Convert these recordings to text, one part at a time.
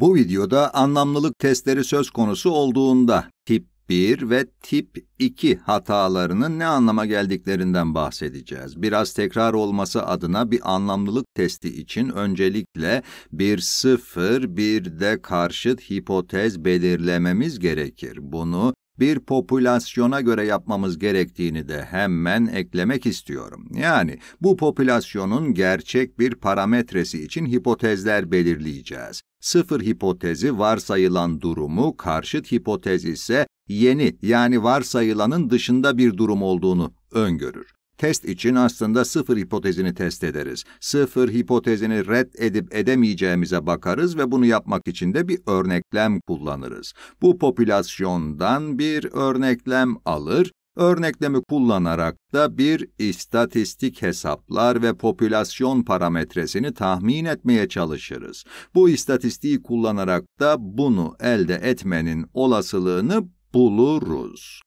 Bu videoda anlamlılık testleri söz konusu olduğunda tip 1 ve tip 2 hatalarının ne anlama geldiklerinden bahsedeceğiz. Biraz tekrar olması adına bir anlamlılık testi için öncelikle bir 0, bir de karşıt hipotez belirlememiz gerekir. Bunu bir popülasyona göre yapmamız gerektiğini de hemen eklemek istiyorum. Yani bu popülasyonun gerçek bir parametresi için hipotezler belirleyeceğiz. Sıfır hipotezi varsayılan durumu, karşıt hipotez ise yeni yani varsayılanın dışında bir durum olduğunu öngörür. Test için aslında sıfır hipotezini test ederiz. Sıfır hipotezini red edip edemeyeceğimize bakarız ve bunu yapmak için de bir örneklem kullanırız. Bu popülasyondan bir örneklem alır Örneklemi kullanarak da bir istatistik hesaplar ve popülasyon parametresini tahmin etmeye çalışırız. Bu istatistiği kullanarak da bunu elde etmenin olasılığını buluruz.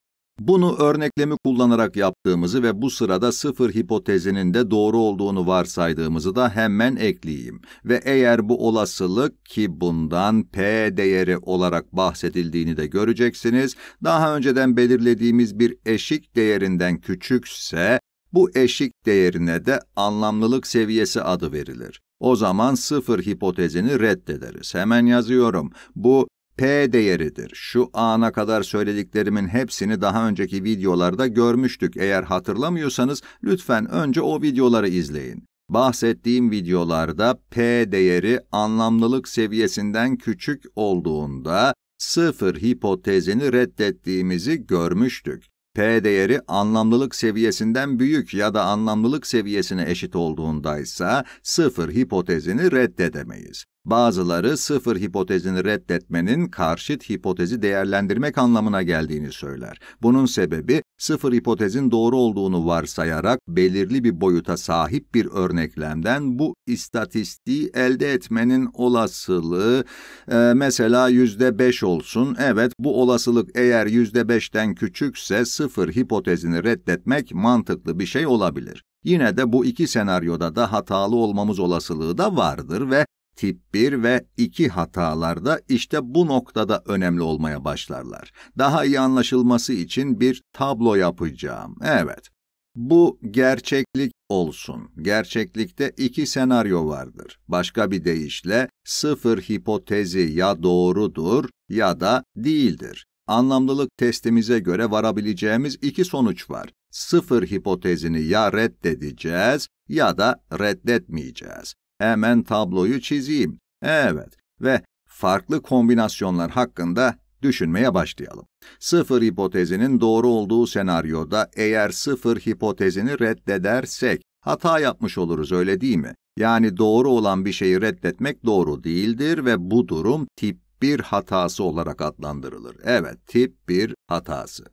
Bunu örneklemi kullanarak yaptığımızı ve bu sırada sıfır hipotezinin de doğru olduğunu varsaydığımızı da hemen ekleyeyim. Ve eğer bu olasılık ki bundan P değeri olarak bahsedildiğini de göreceksiniz, daha önceden belirlediğimiz bir eşik değerinden küçükse, bu eşik değerine de anlamlılık seviyesi adı verilir. O zaman sıfır hipotezini reddederiz. Hemen yazıyorum. Bu P değeridir. Şu ana kadar söylediklerimin hepsini daha önceki videolarda görmüştük. Eğer hatırlamıyorsanız lütfen önce o videoları izleyin. Bahsettiğim videolarda P değeri anlamlılık seviyesinden küçük olduğunda sıfır hipotezini reddettiğimizi görmüştük. P değeri anlamlılık seviyesinden büyük ya da anlamlılık seviyesine eşit olduğunda ise sıfır hipotezini reddedemeyiz. Bazıları sıfır hipotezini reddetmenin karşıt hipotezi değerlendirmek anlamına geldiğini söyler. Bunun sebebi sıfır hipotezin doğru olduğunu varsayarak belirli bir boyuta sahip bir örneklemden bu istatistiği elde etmenin olasılığı e, mesela yüzde beş olsun. Evet bu olasılık eğer yüzde beşten küçükse sıfır hipotezini reddetmek mantıklı bir şey olabilir. Yine de bu iki senaryoda da hatalı olmamız olasılığı da vardır ve Tip 1 ve 2 hatalarda işte bu noktada önemli olmaya başlarlar. Daha iyi anlaşılması için bir tablo yapacağım. Evet. Bu gerçeklik olsun. Gerçeklikte iki senaryo vardır. Başka bir deyişle sıfır hipotezi ya doğrudur ya da değildir. Anlamlılık testimize göre varabileceğimiz iki sonuç var. Sıfır hipotezini ya reddedeceğiz ya da reddetmeyeceğiz. Hemen tabloyu çizeyim. Evet ve farklı kombinasyonlar hakkında düşünmeye başlayalım. Sıfır hipotezinin doğru olduğu senaryoda eğer sıfır hipotezini reddedersek hata yapmış oluruz öyle değil mi? Yani doğru olan bir şeyi reddetmek doğru değildir ve bu durum tip 1 hatası olarak adlandırılır. Evet, tip 1 hatası.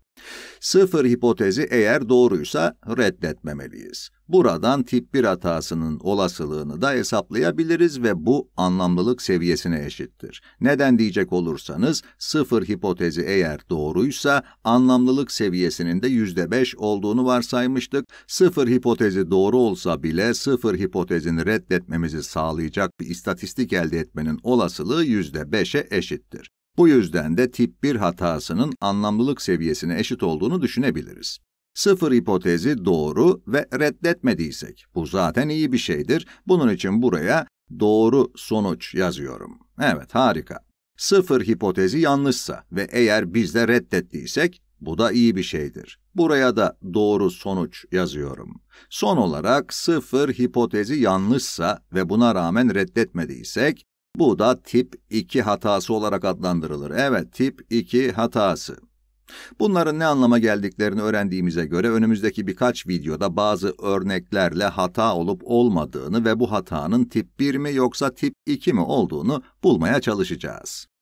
Sıfır hipotezi eğer doğruysa reddetmemeliyiz. Buradan tip 1 hatasının olasılığını da hesaplayabiliriz ve bu anlamlılık seviyesine eşittir. Neden diyecek olursanız sıfır hipotezi eğer doğruysa anlamlılık seviyesinin de %5 olduğunu varsaymıştık. Sıfır hipotezi doğru olsa bile sıfır hipotezini reddetmemizi sağlayacak bir istatistik elde etmenin olasılığı %5'e eşittir. Bu yüzden de tip 1 hatasının anlamlılık seviyesine eşit olduğunu düşünebiliriz. Sıfır hipotezi doğru ve reddetmediysek, bu zaten iyi bir şeydir. Bunun için buraya doğru sonuç yazıyorum. Evet, harika. Sıfır hipotezi yanlışsa ve eğer biz de reddettiysek, bu da iyi bir şeydir. Buraya da doğru sonuç yazıyorum. Son olarak sıfır hipotezi yanlışsa ve buna rağmen reddetmediysek, bu da tip 2 hatası olarak adlandırılır. Evet, tip 2 hatası. Bunların ne anlama geldiklerini öğrendiğimize göre önümüzdeki birkaç videoda bazı örneklerle hata olup olmadığını ve bu hatanın tip 1 mi yoksa tip 2 mi olduğunu bulmaya çalışacağız.